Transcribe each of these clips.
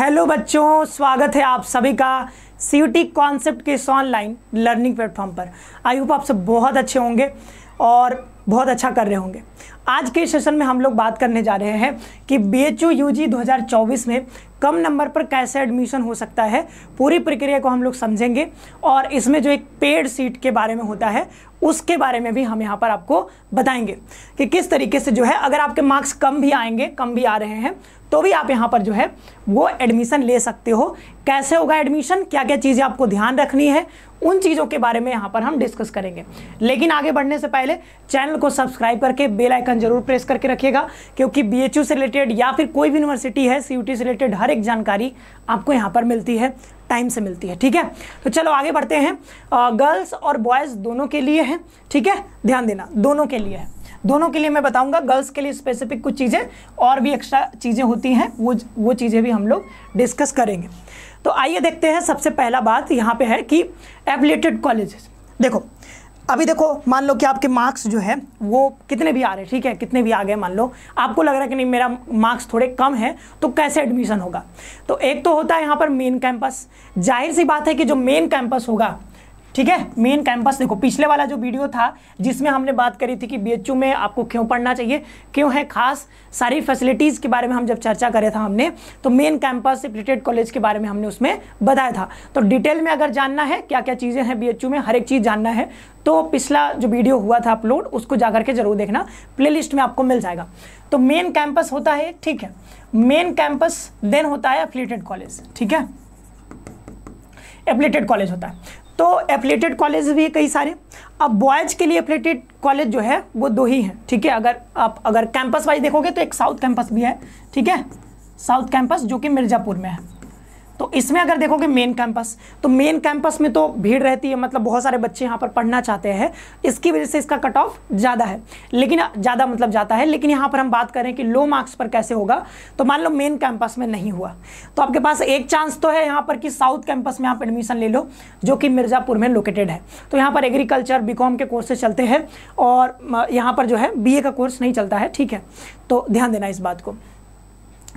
hello बच्चों स्वागत है आप सभी का सी टी कॉन्सेप्ट के ऑनलाइन लर्निंग प्लेटफॉर्म पर आई होप आप सब बहुत अच्छे होंगे और बहुत अच्छा कर रहे होंगे आज के सेशन में हम लोग बात करने जा रहे हैं कि B H U U G दो हज़ार चौबीस में कम नंबर पर कैसे एडमिशन हो सकता है पूरी प्रक्रिया को हम लोग समझेंगे और इसमें जो एक पेड सीट के बारे में होता है उसके बारे में भी हम यहाँ पर आपको बताएंगे कि किस तरीके से जो है अगर आपके मार्क्स कम भी आएंगे कम भी आ रहे हैं तो भी आप यहाँ पर जो है वो एडमिशन ले सकते हो कैसे होगा एडमिशन क्या क्या चीज़ें आपको ध्यान रखनी है उन चीज़ों के बारे में यहाँ पर हम डिस्कस करेंगे लेकिन आगे बढ़ने से पहले चैनल को सब्सक्राइब करके बेल आइकन जरूर प्रेस करके रखिएगा क्योंकि बी से रिलेटेड या फिर कोई भी यूनिवर्सिटी है सी से रिलेटेड हर एक जानकारी आपको यहाँ पर मिलती है टाइम से मिलती है ठीक है तो चलो आगे बढ़ते हैं गर्ल्स और बॉयज़ दोनों के लिए है ठीक है ध्यान देना दोनों के लिए है दोनों के लिए मैं बताऊंगा गर्ल्स के लिए स्पेसिफिक कुछ चीज़ें और भी एक्स्ट्रा चीज़ें होती हैं वो वो चीज़ें भी हम लोग डिस्कस करेंगे तो आइए देखते हैं सबसे पहला बात यहाँ पे है कि एफिलेटेड कॉलेजेस देखो अभी देखो मान लो कि आपके मार्क्स जो है वो कितने भी आ रहे ठीक है कितने भी आ गए मान लो आपको लग रहा है कि नहीं मेरा मार्क्स थोड़े कम है तो कैसे एडमिशन होगा तो एक तो होता है यहाँ पर मेन कैंपस जाहिर सी बात है कि जो मेन कैंपस होगा ठीक है मेन कैंपस देखो पिछले वाला जो वीडियो था जिसमें हमने बात करी थी कि बीएचयू में आपको क्यों पढ़ना चाहिए क्यों है खास सारी फैसिलिटीज़ के बारे में हम जब चर्चा करे था हमने तो मेन कैंपस से प्रिटेड कॉलेज के बारे में हमने उसमें बताया था तो डिटेल में अगर जानना है क्या क्या चीज़ें हैं बीएचयू में हर एक चीज़ जानना है तो पिछला जो वीडियो हुआ था अपलोड उसको जाकर के जरूर देखना प्ले में आपको मिल जाएगा तो मेन कैंपस होता है ठीक है मेन कैंपस देन होता है एफिलेटेड कॉलेज ठीक है एफिलेटेड कॉलेज होता है तो एफिलेटेड कॉलेज भी है कई सारे अब बॉयज़ के लिए एफिलेटेड कॉलेज जो है वो दो ही हैं ठीक है अगर आप अगर कैंपस वाइज देखोगे तो एक साउथ कैंपस भी है ठीक है साउथ कैंपस जो कि मिर्ज़ापुर में है तो इसमें अगर देखोगे मेन कैंपस तो मेन कैंपस में तो भीड़ रहती है मतलब बहुत सारे बच्चे यहाँ पर पढ़ना चाहते हैं इसकी वजह से इसका कट ऑफ ज़्यादा है लेकिन ज़्यादा मतलब जाता है लेकिन यहाँ पर हम बात करें कि लो मार्क्स पर कैसे होगा तो मान लो मेन कैंपस में नहीं हुआ तो आपके पास एक चांस तो है यहाँ पर कि साउथ कैंपस में आप एडमिशन ले लो जो कि मिर्ज़ापुर में लोकेटेड है तो यहाँ पर एग्रीकल्चर बी के कोर्सेज चलते हैं और यहाँ पर जो है बी का कोर्स नहीं चलता है ठीक है तो ध्यान देना इस बात को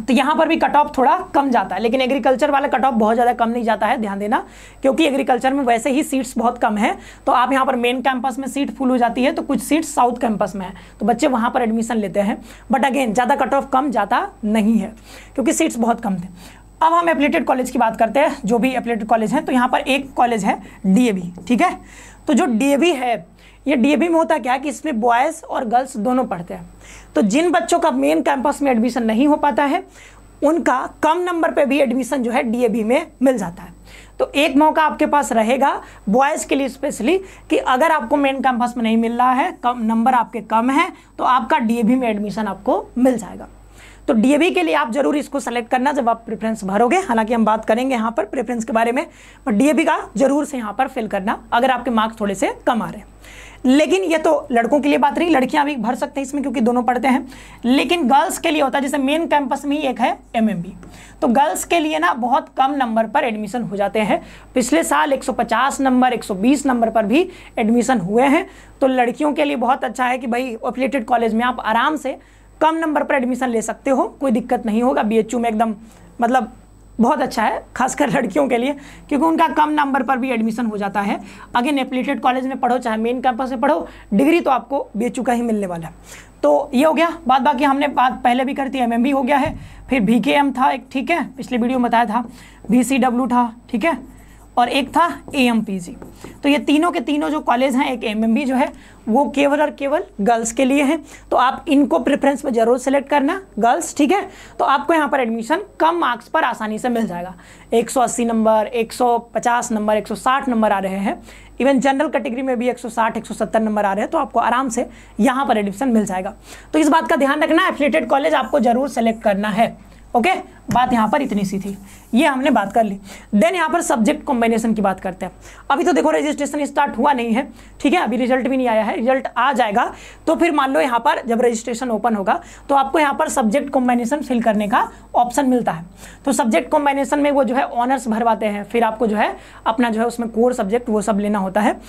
तो यहाँ पर भी कट ऑफ थोड़ा कम जाता है लेकिन एग्रीकल्चर वाला कट ऑफ बहुत ज़्यादा कम नहीं जाता है ध्यान देना क्योंकि एग्रीकल्चर में वैसे ही सीट्स बहुत कम है तो आप यहाँ पर मेन कैंपस में सीट फुल हो जाती है तो कुछ सीट्स साउथ कैंपस में है तो बच्चे वहाँ पर एडमिशन लेते हैं बट अगेन ज़्यादा कट ऑफ कम जाता नहीं है क्योंकि सीट्स बहुत कम थे अब हम एप्लेटेड कॉलेज की बात करते हैं जो भी एप्लेटेड कॉलेज हैं तो यहाँ पर एक कॉलेज है डीएवी ठीक है तो जो डीएवी है ये डीएवी में होता क्या है कि इसमें बॉयज़ और गर्ल्स दोनों पढ़ते हैं तो जिन बच्चों का मेन कैंपस में एडमिशन नहीं हो पाता है उनका कम नंबर पे भी एडमिशन जो है डीएबी में मिल जाता है तो एक मौका आपके पास रहेगा बॉयज़ के लिए स्पेशली कि अगर आपको मेन कैंपस में नहीं मिल रहा है कम नंबर आपके कम है तो आपका डीएबी में एडमिशन आपको मिल जाएगा तो डीएबी के लिए आप जरूर इसको सेलेक्ट करना जब आप प्रेफरेंस भरोगे हालांकि हम बात करेंगे यहाँ पर प्रेफरेंस के बारे में बट डीएबी का जरूर से यहाँ पर फिल करना अगर आपके मार्क्स थोड़े से कम आ रहे हैं लेकिन ये तो लड़कों के लिए बात रही लड़कियां भी भर सकते हैं इसमें क्योंकि दोनों पढ़ते हैं लेकिन गर्ल्स के लिए होता है जैसे मेन कैंपस में ही एक है एम तो गर्ल्स के लिए ना बहुत कम नंबर पर एडमिशन हो जाते हैं पिछले साल 150 नंबर 120 नंबर पर भी एडमिशन हुए हैं तो लड़कियों के लिए बहुत अच्छा है कि भाई अफिलेटेड कॉलेज में आप आराम से कम नंबर पर एडमिशन ले सकते हो कोई दिक्कत नहीं होगा बी में एकदम मतलब बहुत अच्छा है खासकर लड़कियों के लिए क्योंकि उनका कम नंबर पर भी एडमिशन हो जाता है अगेन एफिलेटेड कॉलेज में पढ़ो चाहे मेन कैंपस में पढ़ो डिग्री तो आपको बेचुका ही मिलने वाला है तो ये हो गया बाद बाकी हमने बात पहले भी करती एम हो गया है फिर बी था एक ठीक है पिछले वीडियो में बताया था बी था ठीक है और एक था ए तो ये तीनों के तीनों जो कॉलेज हैं एक एम जो है वो केवल और केवल गर्ल्स के लिए हैं तो आप इनको प्रेफरेंस में ज़रूर सेलेक्ट करना गर्ल्स ठीक है तो आपको यहाँ पर एडमिशन कम मार्क्स पर आसानी से मिल जाएगा 180 नंबर 150 नंबर 160 नंबर आ रहे हैं इवन जनरल कैटेगरी में भी 160 170 नंबर आ रहे हैं तो आपको आराम से यहाँ पर एडमिशन मिल जाएगा तो इस बात का ध्यान रखना एफिलेटेड कॉलेज आपको ज़रूर सेलेक्ट करना है ओके बात यहाँ पर इतनी सी थी ये हमने बात कर ली देन यहाँ पर सब्जेक्ट कॉम्बिनेशन की बात करते हैं अभी तो देखो रजिस्ट्रेशन स्टार्ट हुआ नहीं है ठीक है अभी रिजल्ट भी नहीं आया है रिजल्ट आ जाएगा तो फिर मान लो यहाँ पर जब रजिस्ट्रेशन ओपन होगा तो आपको यहाँ पर सब्जेक्ट कॉम्बिनेशन फिल करने का ऑप्शन मिलता है तो सब्जेक्ट कॉम्बिनेशन में वो जो है ऑनर्स भरवाते हैं फिर आपको जो है अपना जो है उसमें कोर सब्जेक्ट वो सब लेना होता है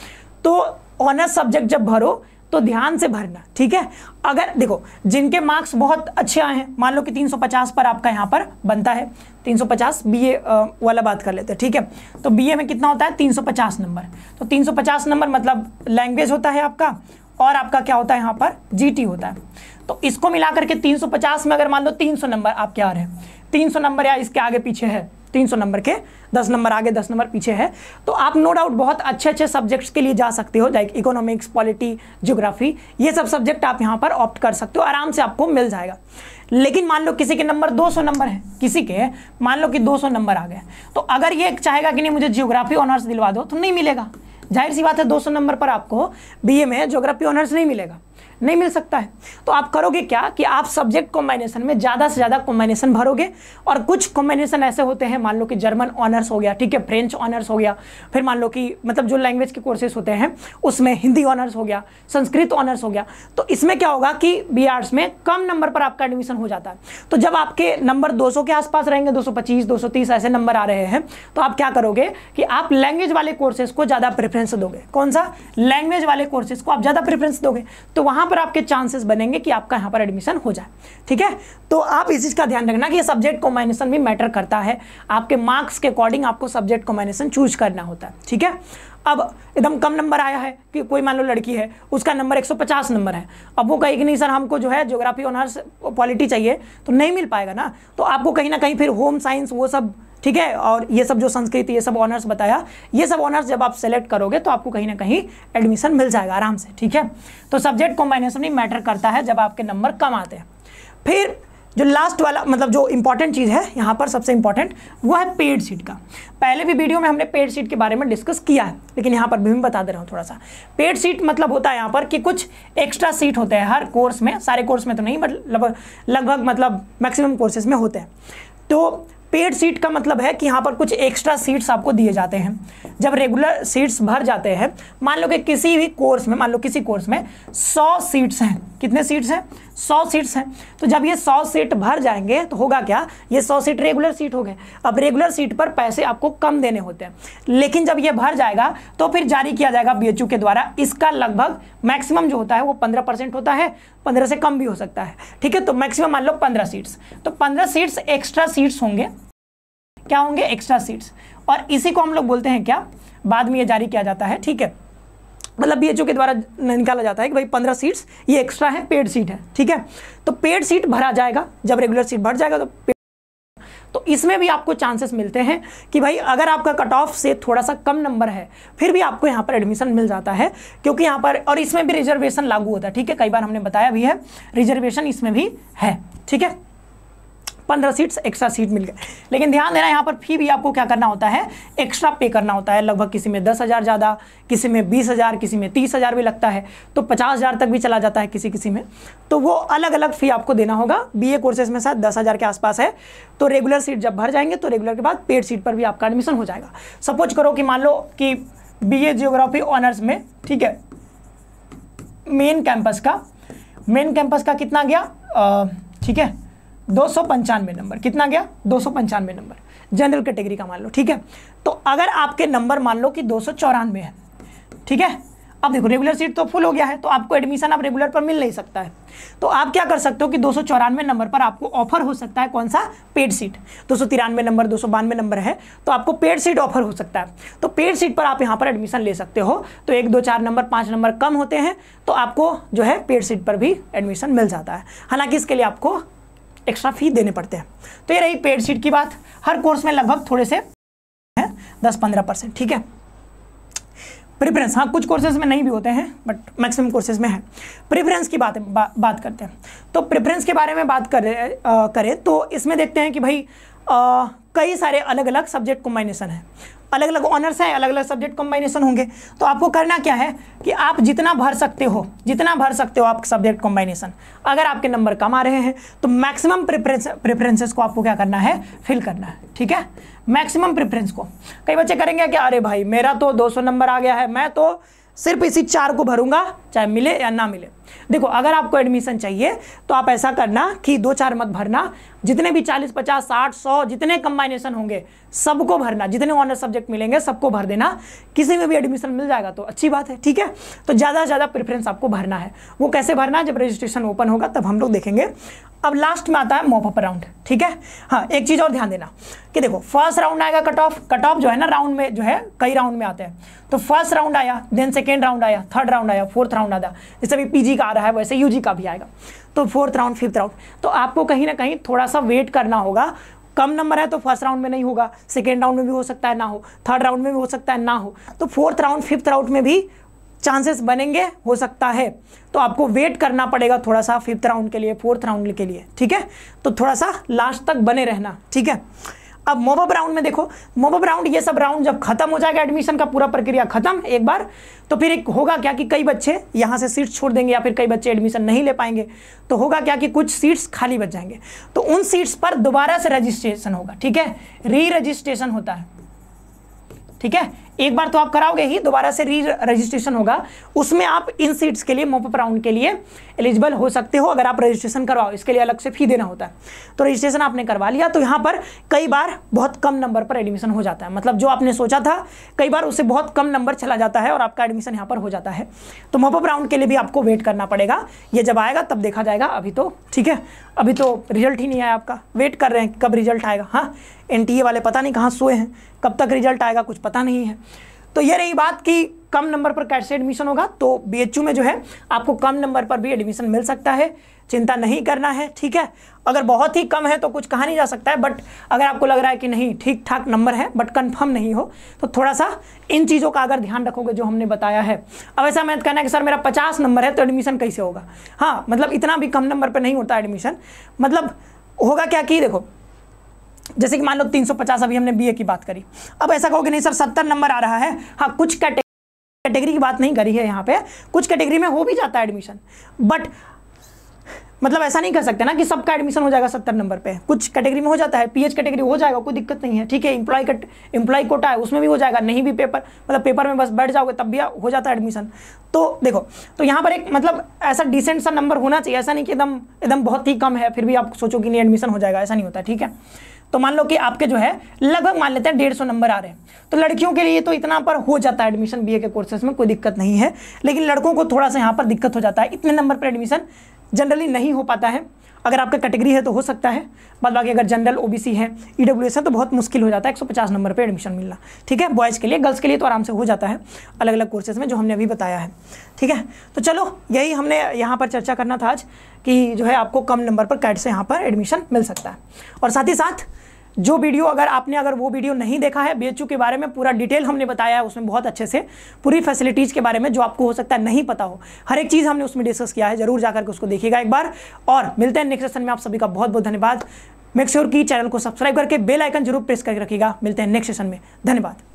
तो ऑनर्स सब्जेक्ट जब भरो तो ध्यान से भरना ठीक है अगर देखो जिनके मार्क्स बहुत अच्छे आए हैं मान लो कि 350 पर आपका यहाँ पर बनता है 350 बीए वाला बात कर लेते हैं ठीक है तो बीए में कितना होता है 350 नंबर तो 350 नंबर मतलब लैंग्वेज होता है आपका और आपका क्या होता है यहाँ पर जी होता है तो इसको मिला करके तीन में अगर मान लो तीन नंबर आपके आ रहे हैं तीन नंबर या इसके आगे पीछे है तीन सौ नंबर के दस नंबर आगे दस नंबर पीछे है तो आप नो डाउट बहुत अच्छे अच्छे सब्जेक्ट्स के लिए जा सकते हो लाइक इकोनॉमिक्स पॉलिटी ज्योग्राफी ये सब सब्जेक्ट आप यहाँ पर ऑप्ट कर सकते हो आराम से आपको मिल जाएगा लेकिन मान लो किसी के नंबर 200 नंबर है किसी के मान लो कि 200 नंबर आ गए तो अगर ये चाहेगा कि नहीं मुझे जियोग्राफी ऑनर्स दिलवा दो तो नहीं मिलेगा जाहिर सी बात है 200 नंबर पर आपको बीए में ज्योग्राफी ऑनर्स नहीं मिलेगा नहीं मिल सकता है तो आप करोगे क्या कि आप सब्जेक्ट कॉम्बिनेशन में ज़्यादा से ज़्यादा कॉम्बिनेशन भरोगे और कुछ कॉम्बिनेशन ऐसे होते हैं मान लो कि जर्मन ऑनर्स हो गया ठीक है फ्रेंच ऑनर्स हो गया फिर मान लो कि मतलब जो लैंग्वेज के कोर्सेज होते हैं उसमें हिंदी ऑनर्स हो गया संस्कृत ऑनर्स हो गया तो इसमें क्या होगा कि बी में कम नंबर पर आपका एडमिशन हो जाता है तो जब आपके नंबर दो के आसपास रहेंगे दो सौ ऐसे नंबर आ रहे हैं तो आप क्या करोगे कि आप लैंग्वेज वाले कोर्सेज को ज़्यादा प्रेफरेंस दोगे कौन सा लैंग्वेज वाले कोर्सेज को आप ज़्यादा प्रेफरेंस दोगे तो वहाँ पर आपके चांसेस बनेंगे कि आपका यहाँ पर एडमिशन हो जाए ठीक है तो आप इस चीज़ का ध्यान रखना कि सब्जेक्ट कॉम्बिनेशन भी मैटर करता है आपके मार्क्स के अकॉर्डिंग आपको सब्जेक्ट कॉम्बिनेशन चूज करना होता है ठीक है अब एकदम कम नंबर आया है कि कोई मान लो लड़की है उसका नंबर 150 नंबर है अब वो कहेगी नहीं सर हमको जो है ज्योग्राफी ऑनर्स पॉलिटी चाहिए तो नहीं मिल पाएगा ना तो आपको कहीं ना कहीं फिर होम साइंस वो सब ठीक है और ये सब जो संस्कृत ये सब ऑनर्स बताया ये सब ऑनर्स जब आप सेलेक्ट करोगे तो आपको कहीं ना कहीं एडमिशन मिल जाएगा आराम से ठीक है तो सब्जेक्ट कॉम्बाइनेशन ही मैटर करता है जब आपके नंबर कम आते हैं फिर जो लास्ट वाला मतलब जो इंपॉर्टेंट चीज़ है यहाँ पर सबसे इंपॉर्टेंट वो है पेड सीट का पहले भी वीडियो में हमने पेड सीट के बारे में डिस्कस किया है लेकिन यहाँ पर भी मैं बता दे रहा हूँ थोड़ा सा पेड सीट मतलब होता है यहाँ पर कि कुछ एक्स्ट्रा सीट होते हैं हर कोर्स में सारे कोर्स में तो नहीं बट लगभग मतलब मैक्सिमम कोर्सेज में होते हैं तो पेड सीट का मतलब है कि यहाँ पर कुछ एक्स्ट्रा सीट्स आपको दिए जाते हैं जब रेगुलर सीट्स भर जाते हैं मान लो कि किसी भी कोर्स में मान लो किसी कोर्स में सौ सीट्स हैं कितने सीट्स हैं सौ सीट्स हैं तो जब ये सौ सीट भर जाएंगे तो होगा क्या ये सौ सीट रेगुलर सीट हो गए अब रेगुलर सीट पर पैसे आपको कम देने होते हैं लेकिन जब ये भर जाएगा तो फिर जारी किया जाएगा बी के द्वारा इसका लगभग मैक्सिमम जो होता है वो पंद्रह परसेंट होता है पंद्रह से कम भी हो सकता है ठीक है तो मैक्सिमम मान लो पंद्रह सीट्स तो पंद्रह सीट्स एक्स्ट्रा सीट्स होंगे क्या होंगे एक्स्ट्रा सीट्स और इसी को हम लोग बोलते हैं क्या बाद में ये जारी किया जाता है ठीक है मतलब बी के द्वारा निकाला जाता है कि भाई पंद्रह सीट्स ये एक्स्ट्रा है पेड सीट है ठीक है तो पेड सीट भरा जाएगा जब रेगुलर सीट भर जाएगा तो तो इसमें भी आपको चांसेस मिलते हैं कि भाई अगर आपका कट ऑफ से थोड़ा सा कम नंबर है फिर भी आपको यहाँ पर एडमिशन मिल जाता है क्योंकि यहाँ पर और इसमें भी रिजर्वेशन लागू होता है ठीक है कई बार हमने बताया भी है रिजर्वेशन इसमें भी है ठीक है पंद्रह सीट्स एक्स्ट्रा सीट मिल गए लेकिन ध्यान देना यहाँ पर फी भी आपको क्या करना होता है एक्स्ट्रा पे करना होता है लगभग किसी में दस हज़ार ज़्यादा किसी में बीस हज़ार किसी में तीस हज़ार भी लगता है तो पचास हज़ार तक भी चला जाता है किसी किसी में तो वो अलग अलग फ़ी आपको देना होगा बी ए कोर्सेज में शायद दस हज़ार के आसपास है तो रेगुलर सीट जब भर जाएंगे तो रेगुलर के बाद पेड सीट पर भी आपका एडमिशन हो जाएगा सपोज करो कि मान लो कि बी ए जियोग्राफी ऑनर्स में ठीक है मेन कैंपस का मेन कैंपस का कितना गया ठीक है दो सौ पंचानवे नंबर कितना गया दो सौ पंचानवे नंबर जनरल कैटेगरी का मान लो ठीक है तो अगर आपके नंबर मान लो कि दो सौ चौरानवे है ठीक है अब देखो रेगुलर सीट तो फुल हो गया है तो आपको एडमिशन आप रेगुलर पर मिल नहीं सकता है तो आप क्या कर सकते हो कि दो नंबर पर आपको ऑफर हो सकता है कौन सा पेड सीट दो नंबर दो नंबर है तो आपको पेड सीट ऑफर हो सकता है तो पेड सीट पर आप यहां पर एडमिशन ले सकते हो तो एक दो चार नंबर पांच नंबर कम होते हैं तो आपको जो है पेड सीट पर भी एडमिशन मिल जाता है हालांकि इसके लिए आपको एक्स्ट्रा फी देने पड़ते हैं तो ये रही पेड सीट की बात हर कोर्स में लगभग थोड़े से हैं दस पंद्रह परसेंट ठीक है प्रेफरेंस हाँ कुछ कोर्सेज में नहीं भी होते हैं बट मैक्सिमम कोर्सेज में है प्रेफरेंस की बात बा, बात करते हैं तो प्रेफरेंस के बारे में बात करें करें तो इसमें देखते हैं कि भाई आ, कई सारे अलग अलग सब्जेक्ट कॉम्बिनेशन है अलग अलग ऑनर्स हैं अलग अलग सब्जेक्ट कॉम्बाइनेशन होंगे तो आपको करना क्या है कि आप जितना भर सकते हो जितना भर सकते हो आप सब्जेक्ट कॉम्बाइनेशन अगर आपके नंबर कम आ रहे हैं तो मैक्सिमम प्रेफरेंस प्रेफरेंसेस को आपको क्या करना है फिल करना है ठीक है मैक्सिमम प्रेफरेंस को कई बच्चे करेंगे कि अरे भाई मेरा तो दो नंबर आ गया है मैं तो सिर्फ इसी चार को भरूंगा चाहे मिले या ना मिले देखो अगर आपको एडमिशन चाहिए तो आप ऐसा करना कि दो चार मत भरना जितने भी चालीस पचास साठ सौ जितने कम्बाइनेशन होंगे सबको भरना जितने ऑनर सब्जेक्ट मिलेंगे सबको भर देना किसी में भी एडमिशन मिल जाएगा तो अच्छी बात है ठीक है तो ज़्यादा से ज़्यादा प्रेफरेंस आपको भरना है वो कैसे भरना है जब रजिस्ट्रेशन ओपन होगा तब हम लोग देखेंगे अब लास्ट में आता है मॉपअप राउंड ठीक है हाँ एक चीज़ और ध्यान देना कि देखो फर्स्ट राउंड आएगा कट ऑफ कट ऑफ जो है ना राउंड में जो है कई राउंड में आते हैं तो फर्स्ट राउंड आया देन सेकेंड राउंड आया थर्ड राउंड आया फोर्थ राउंड आया जैसे अभी पी जी का आ रहा है वैसे यू का भी आएगा तो फोर्थ राउंड फिफ्थ राउंड तो आपको कहीं ना कहीं थोड़ा सा वेट करना होगा कम नंबर है तो फर्स्ट राउंड में नहीं होगा सेकेंड राउंड में भी हो सकता है ना हो थर्ड राउंड में भी हो सकता है ना हो तो फोर्थ राउंड फिफ्थ राउंड में भी चांसेस बनेंगे हो सकता है तो आपको वेट करना पड़ेगा थोड़ा सा फिफ्थ राउंड के लिए फोर्थ राउंड के लिए ठीक है तो थोड़ा सा लास्ट तक बने रहना ठीक है अब मोबब राउंड में देखो मोबब राउंड ये सब राउंड जब खत्म हो जाएगा एडमिशन का पूरा प्रक्रिया खत्म एक बार तो फिर एक होगा क्या कि कई बच्चे यहाँ से सीट्स छोड़ देंगे या फिर कई बच्चे एडमिशन नहीं ले पाएंगे तो होगा क्या कि कुछ सीट्स खाली बच जाएंगे तो उन सीट्स पर दोबारा से रजिस्ट्रेशन होगा ठीक है री रजिस्ट्रेशन होता है ठीक है एक बार तो आप कराओगे ही दोबारा से री रजिस्ट्रेशन होगा उसमें आप इन सीट्स के लिए मोपअप राउंड के लिए एलिजिबल हो सकते हो अगर आप रजिस्ट्रेशन करवाओ इसके लिए अलग से फी देना होता है तो रजिस्ट्रेशन आपने करवा लिया तो यहाँ पर कई बार बहुत कम नंबर पर एडमिशन हो जाता है मतलब जो आपने सोचा था कई बार उससे बहुत कम नंबर चला जाता है और आपका एडमिशन यहाँ पर हो जाता है तो मोपअप राउंड के लिए भी आपको वेट करना पड़ेगा ये जब आएगा तब देखा जाएगा अभी तो ठीक है अभी तो रिजल्ट ही नहीं आया आपका वेट कर रहे हैं कब रिजल्ट आएगा हाँ एन वाले पता नहीं कहाँ सोए हैं कब तक रिजल्ट आएगा कुछ पता नहीं है तो ये रही बात कि कम नंबर पर कैसे एडमिशन होगा तो बी में जो है आपको कम नंबर पर भी एडमिशन मिल सकता है चिंता नहीं करना है ठीक है अगर बहुत ही कम है तो कुछ कहा नहीं जा सकता है बट अगर आपको लग रहा है कि नहीं ठीक ठाक नंबर है बट कंफर्म नहीं हो तो थोड़ा सा इन चीज़ों का अगर ध्यान रखोगे जो हमने बताया है अब ऐसा मैं कहना है कि सर मेरा पचास नंबर है तो एडमिशन कैसे होगा हाँ मतलब इतना भी कम नंबर पर नहीं होता एडमिशन मतलब होगा क्या कि देखो जैसे कि मान लो 350 अभी हमने बीए की बात करी अब ऐसा कहोगे नहीं सर 70 नंबर आ रहा है हाँ कुछ कैटेगरी की बात नहीं करी है यहाँ पे कुछ कैटेगरी में हो भी जाता है एडमिशन बट मतलब ऐसा नहीं कर सकते ना कि सबका एडमिशन हो जाएगा सत्तर नंबर पे कुछ कैटेगरी में हो जाता है पीएच कैटेगरी हो जाएगा कोई दिक्कत नहीं है ठीक है इंप्लॉय कट एम्प्लॉय कोटा है उसमें भी हो जाएगा नहीं भी पेपर मतलब पेपर में बस बैठ जाओगे तब भी हो जाता है एडमिशन तो देखो तो यहाँ पर एक मतलब ऐसा डिसेंट सा नंबर होना चाहिए ऐसा नहीं कि एकदम एकदम बहुत ही कम है फिर भी आप सोचो कि नहीं एडमिशन हो जाएगा ऐसा नहीं होता ठीक है तो मान लो कि आपके जो है लगभग मान लेते हैं डेढ़ सौ नंबर आ रहे हैं तो लड़कियों के लिए तो इतना पर हो जाता है एडमिशन बी के कोर्सेज में कोई दिक्कत नहीं है लेकिन लड़कों को थोड़ा सा यहाँ पर दिक्कत हो जाता है इतने नंबर पर एडमिशन जनरली नहीं हो पाता है अगर आपका कैटेगरी है तो हो सकता है बाद बाकी अगर जनरल ओबीसी है ई e है तो बहुत मुश्किल हो जाता है 150 नंबर पे एडमिशन मिलना ठीक है बॉयज़ के लिए गर्ल्स के लिए तो आराम से हो जाता है अलग अलग कोर्सेज में जो हमने अभी बताया है ठीक है तो चलो यही हमने यहाँ पर चर्चा करना था आज कि जो है आपको कम नंबर पर कैट से यहाँ पर एडमिशन मिल सकता है और साथ ही साथ जो वीडियो अगर आपने अगर वो वीडियो नहीं देखा है बी के बारे में पूरा डिटेल हमने बताया है उसमें बहुत अच्छे से पूरी फैसिलिटीज़ के बारे में जो आपको हो सकता है नहीं पता हो हर एक चीज़ हमने उसमें डिस्कस किया है जरूर जाकर के उसको देखिएगा एक बार और मिलते हैं नेक्स्ट सेशन में आप सभी का बहुत बहुत धन्यवाद मेक श्योर चैनल को सब्सक्राइब करके बेल आइकन जरूर प्रेस करके रखिएगा मिलते हैं नेक्स्ट सेशन में धन्यवाद